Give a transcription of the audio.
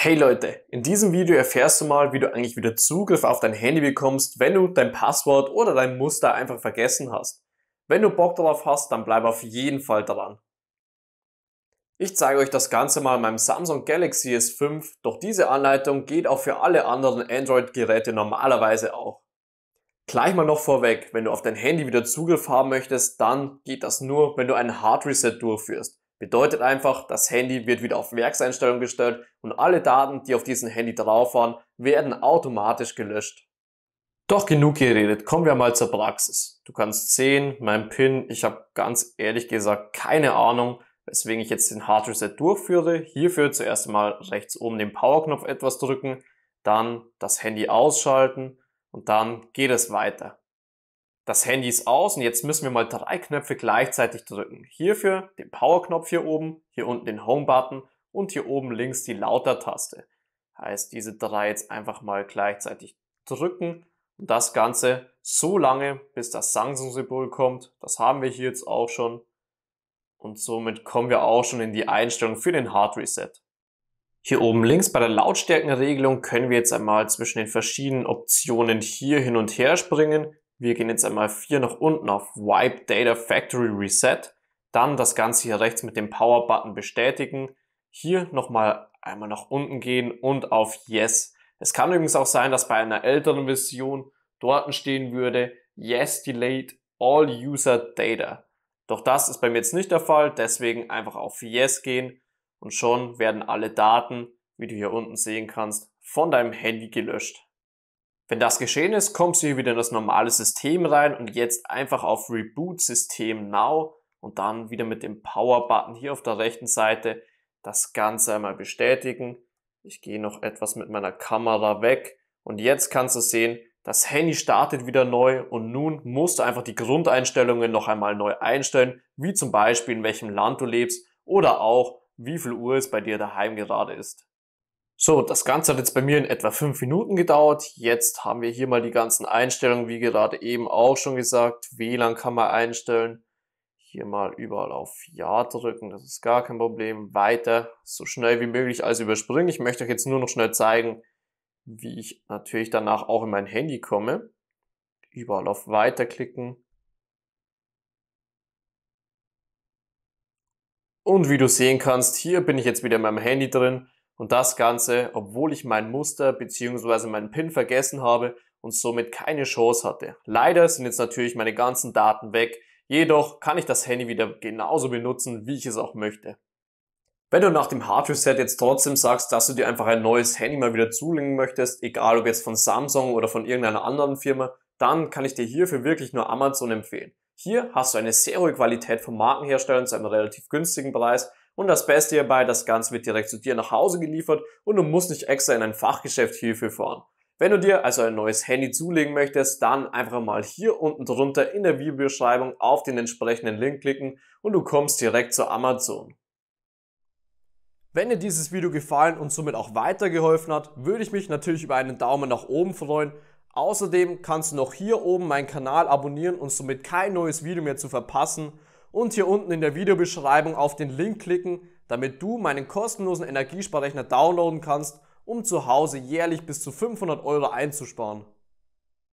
Hey Leute, in diesem Video erfährst du mal, wie du eigentlich wieder Zugriff auf dein Handy bekommst, wenn du dein Passwort oder dein Muster einfach vergessen hast. Wenn du Bock darauf hast, dann bleib auf jeden Fall dran. Ich zeige euch das Ganze mal in meinem Samsung Galaxy S5, doch diese Anleitung geht auch für alle anderen Android-Geräte normalerweise auch. Gleich mal noch vorweg, wenn du auf dein Handy wieder Zugriff haben möchtest, dann geht das nur, wenn du einen Hard Reset durchführst. Bedeutet einfach, das Handy wird wieder auf Werkseinstellung gestellt und alle Daten, die auf diesem Handy drauf waren, werden automatisch gelöscht. Doch genug geredet, kommen wir mal zur Praxis. Du kannst sehen, mein PIN, ich habe ganz ehrlich gesagt keine Ahnung, weswegen ich jetzt den Hard Reset durchführe. Hierfür zuerst mal rechts oben den Powerknopf etwas drücken, dann das Handy ausschalten und dann geht es weiter. Das Handy ist aus und jetzt müssen wir mal drei Knöpfe gleichzeitig drücken. Hierfür den Power-Knopf hier oben, hier unten den Home-Button und hier oben links die Lauter-Taste. Heißt, diese drei jetzt einfach mal gleichzeitig drücken und das Ganze so lange, bis das Samsung-Symbol kommt. Das haben wir hier jetzt auch schon. Und somit kommen wir auch schon in die Einstellung für den Hard Reset. Hier oben links bei der Lautstärkenregelung können wir jetzt einmal zwischen den verschiedenen Optionen hier hin und her springen. Wir gehen jetzt einmal vier nach unten auf Wipe Data Factory Reset. Dann das Ganze hier rechts mit dem Power-Button bestätigen. Hier nochmal einmal nach unten gehen und auf Yes. Es kann übrigens auch sein, dass bei einer älteren Version dort stehen würde Yes Delayed All User Data. Doch das ist bei mir jetzt nicht der Fall, deswegen einfach auf Yes gehen und schon werden alle Daten, wie du hier unten sehen kannst, von deinem Handy gelöscht. Wenn das geschehen ist, kommst du hier wieder in das normale System rein und jetzt einfach auf Reboot System Now und dann wieder mit dem Power-Button hier auf der rechten Seite das Ganze einmal bestätigen. Ich gehe noch etwas mit meiner Kamera weg und jetzt kannst du sehen, das Handy startet wieder neu und nun musst du einfach die Grundeinstellungen noch einmal neu einstellen, wie zum Beispiel in welchem Land du lebst oder auch wie viel Uhr es bei dir daheim gerade ist. So, das Ganze hat jetzt bei mir in etwa fünf Minuten gedauert. Jetzt haben wir hier mal die ganzen Einstellungen, wie gerade eben auch schon gesagt. WLAN kann man einstellen. Hier mal überall auf Ja drücken, das ist gar kein Problem. Weiter, so schnell wie möglich alles überspringen. Ich möchte euch jetzt nur noch schnell zeigen, wie ich natürlich danach auch in mein Handy komme. Überall auf Weiter klicken. Und wie du sehen kannst, hier bin ich jetzt wieder in meinem Handy drin. Und das Ganze, obwohl ich mein Muster bzw. meinen PIN vergessen habe und somit keine Chance hatte. Leider sind jetzt natürlich meine ganzen Daten weg, jedoch kann ich das Handy wieder genauso benutzen, wie ich es auch möchte. Wenn du nach dem Hard Reset jetzt trotzdem sagst, dass du dir einfach ein neues Handy mal wieder zulegen möchtest, egal ob jetzt von Samsung oder von irgendeiner anderen Firma, dann kann ich dir hierfür wirklich nur Amazon empfehlen. Hier hast du eine sehr hohe Qualität von Markenherstellern zu einem relativ günstigen Preis und das Beste hierbei, das Ganze wird direkt zu dir nach Hause geliefert und du musst nicht extra in ein Fachgeschäft hierfür fahren. Wenn du dir also ein neues Handy zulegen möchtest, dann einfach mal hier unten drunter in der Videobeschreibung auf den entsprechenden Link klicken und du kommst direkt zu Amazon. Wenn dir dieses Video gefallen und somit auch weitergeholfen hat, würde ich mich natürlich über einen Daumen nach oben freuen. Außerdem kannst du noch hier oben meinen Kanal abonnieren und somit kein neues Video mehr zu verpassen und hier unten in der Videobeschreibung auf den Link klicken, damit du meinen kostenlosen Energiesparrechner downloaden kannst, um zu Hause jährlich bis zu 500 Euro einzusparen.